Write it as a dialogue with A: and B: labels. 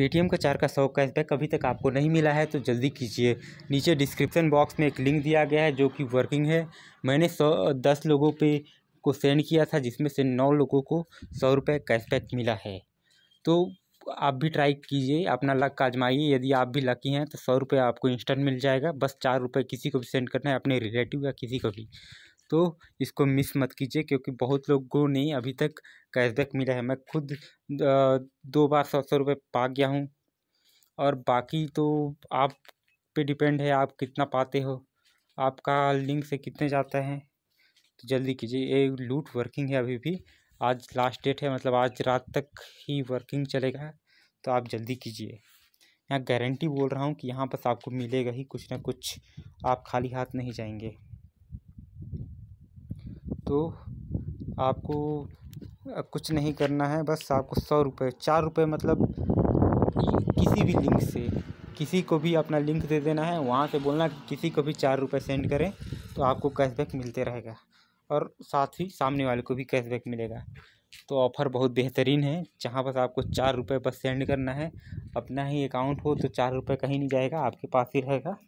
A: Paytm का चार का सौ कैशबैक अभी तक आपको नहीं मिला है तो जल्दी कीजिए नीचे डिस्क्रिप्शन बॉक्स में एक लिंक दिया गया है जो कि वर्किंग है मैंने सौ दस लोगों पे को सेंड किया था जिसमें से नौ लोगों को सौ रुपये कैशबैक मिला है तो आप भी ट्राई कीजिए अपना लक आजमाइए यदि आप भी लकी हैं तो सौ रुपये आपको इंस्टेंट मिल जाएगा बस चार रुपये किसी को भी सेंड करना है अपने रिलेटिव या किसी को भी तो इसको मिस मत कीजिए क्योंकि बहुत लोगों ने अभी तक कैशबैक मिला है मैं खुद दो बार सौ सौ रुपये पा गया हूँ और बाकी तो आप पे डिपेंड है आप कितना पाते हो आपका लिंक से कितने जाता है तो जल्दी कीजिए ये लूट वर्किंग है अभी भी आज लास्ट डेट है मतलब आज रात तक ही वर्किंग चलेगा तो आप जल्दी कीजिए यहाँ गारंटी बोल रहा हूँ कि यहाँ बस आपको मिलेगा ही कुछ ना कुछ आप खाली हाथ नहीं जाएंगे तो आपको कुछ नहीं करना है बस आपको सौ रुपये चार रुपये मतलब किसी भी लिंक से किसी को भी अपना लिंक दे देना है वहाँ से बोलना कि किसी को भी चार रुपये सेंड करें तो आपको कैशबैक मिलते रहेगा और साथ ही सामने वाले को भी कैशबैक मिलेगा तो ऑफ़र बहुत बेहतरीन है जहाँ बस आपको चार रुपये बस सेंड करना है अपना ही अकाउंट हो तो चार रुपये कहीं नहीं जाएगा आपके पास ही रहेगा